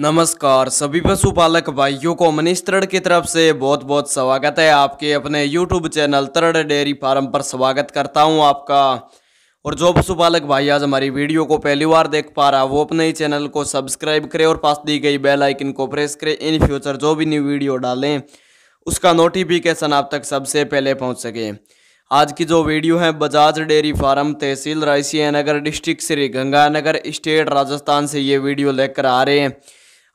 नमस्कार सभी पशुपालक भाइयों को मनीष तरड़ की तरफ से बहुत बहुत स्वागत है आपके अपने YouTube channel Tarad dairy farm पर स्वागत करता हूं आपका और जो पशुपालक भाई आज हमारी वीडियो को पहली बार देख पा रहा वो अपने ही चैनल को सब्सक्राइब करें और पास दी गई बेल आइकन को प्रेस करें इन फ्यूचर जो भी न्यू वीडियो डालें उसका नोटिफिकेशन आप तक सबसे पहले पहुँच सके आज की जो वीडियो है बजाज डेयरी फार्म तहसील रायसिया नगर डिस्ट्रिक्ट श्री गंगानगर स्टेट राजस्थान से ये वीडियो लेकर आ रहे हैं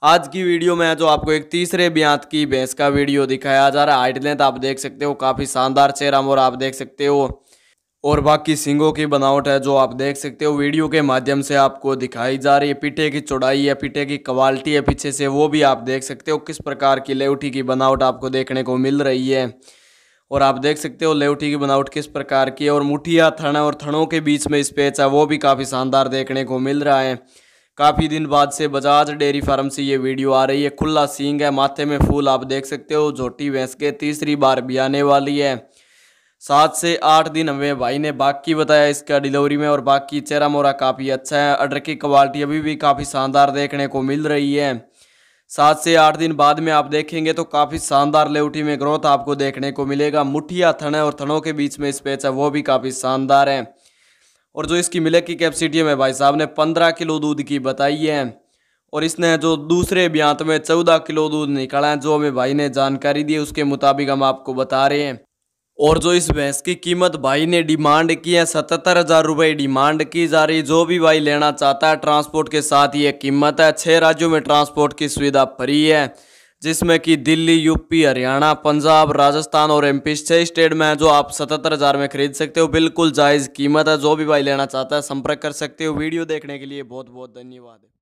आज की वीडियो में जो आपको एक तीसरे ब्यांत की भैंस का वीडियो दिखाया जा रहा है हाइट लेंथ आप देख सकते हो काफ़ी शानदार चेहरा मोर आप देख सकते हो और बाकी सिंगों की बनावट है जो आप देख सकते हो वीडियो के माध्यम से आपको दिखाई जा रही है पीठे की चौड़ाई है पीठे की क्वालिटी है पीछे से वो भी आप देख सकते हो किस प्रकार की लेवटी की बनावट आपको देखने को मिल रही है और आप देख सकते हो लेवटी की बनावट किस प्रकार की है और मुठिया थन और थनों के बीच में स्पेच है वो भी काफ़ी शानदार देखने को मिल रहा है काफ़ी दिन बाद से बजाज डेयरी फार्म से ये वीडियो आ रही है खुला सींग है माथे में फूल आप देख सकते हो झोटी भैंस के तीसरी बार भी आने वाली है सात से आठ दिन हमें भाई ने बाकी बताया इसका डिलीवरी में और बाकी चेहरा मोरा काफ़ी अच्छा है अडर की क्वालिटी अभी भी काफ़ी शानदार देखने को मिल रही है सात से आठ दिन बाद में आप देखेंगे तो काफ़ी शानदार लेउटी में ग्रोथ आपको देखने को मिलेगा मुठिया थन और थनों के बीच में स्पेच है वो भी काफ़ी शानदार है और जो इसकी मिल्क की कैपेसिटी है भाई साहब ने पंद्रह किलो दूध की बताई है और इसने जो दूसरे ब्यांत में चौदह किलो दूध निकाला है जो हमें भाई ने जानकारी दी उसके मुताबिक हम आपको बता रहे हैं और जो इस भैंस की कीमत भाई ने डिमांड की है सतहत्तर हज़ार रुपये डिमांड की जा रही जो भी भाई लेना चाहता है ट्रांसपोर्ट के साथ ये कीमत है छः राज्यों में ट्रांसपोर्ट की सुविधा फ्री है जिसमें कि दिल्ली यूपी हरियाणा पंजाब राजस्थान और एमपी छः स्टेट में है जो आप सतहत्तर हज़ार में खरीद सकते हो बिल्कुल जायज़ कीमत है जो भी भाई लेना चाहता है संपर्क कर सकते हो वीडियो देखने के लिए बहुत बहुत धन्यवाद